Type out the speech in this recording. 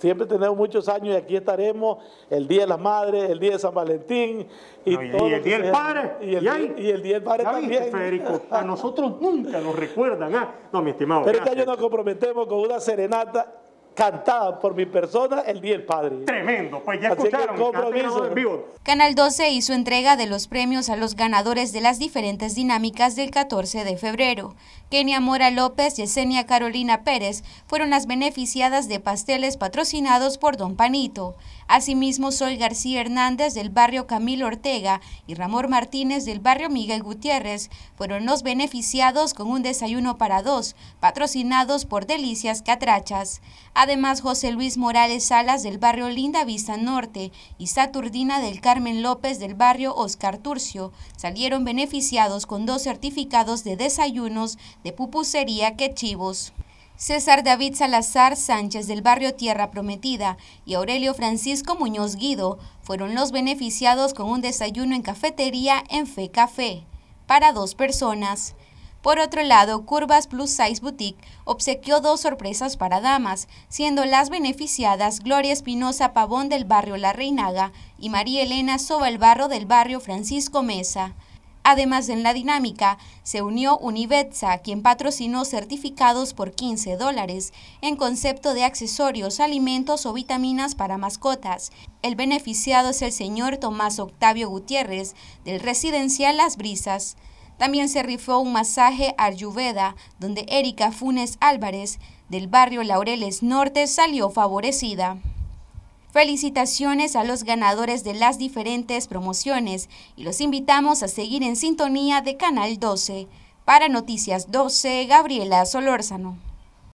Siempre tenemos muchos años y aquí estaremos el Día de las Madres, el Día de San Valentín y, el Día del Padre. Y el, y, el Día del Padre también. a nosotros nunca nos recuerdan. ¿ah? no, mi estimado. Pero este año nos comprometemos con una serenata cantada por mi persona el Día del Padre. Tremendo, pues ya escucharon. compromiso. Canal 12 hizo entrega de los premios a los ganadores de las diferentes dinámicas del 14 de febrero, Kenia Mora López y Esenia Carolina Pérez fueron las beneficiadas de pasteles patrocinados por Don Panito. Asimismo, Sol García Hernández del barrio Camilo Ortega y Ramón Martínez del barrio Miguel Gutiérrez fueron los beneficiados con un desayuno para dos, patrocinados por Delicias Catrachas. Además, José Luis Morales Salas del barrio Linda Vista Norte y Saturdina del Carmen López del barrio Oscar Turcio salieron beneficiados con dos certificados de desayunos de pupusería que César David Salazar Sánchez del barrio Tierra Prometida y Aurelio Francisco Muñoz Guido fueron los beneficiados con un desayuno en cafetería en Fe Café para dos personas. Por otro lado, Curvas Plus Size Boutique obsequió dos sorpresas para damas, siendo las beneficiadas Gloria Espinosa Pavón del barrio La Reinaga y María Elena Sobalbarro del barrio Francisco Mesa. Además, en la dinámica se unió Univetsa, quien patrocinó certificados por 15 dólares en concepto de accesorios, alimentos o vitaminas para mascotas. El beneficiado es el señor Tomás Octavio Gutiérrez, del residencial Las Brisas. También se rifó un masaje a Ayurveda, donde Erika Funes Álvarez, del barrio Laureles Norte, salió favorecida. Felicitaciones a los ganadores de las diferentes promociones y los invitamos a seguir en sintonía de Canal 12. Para Noticias 12, Gabriela Solórzano.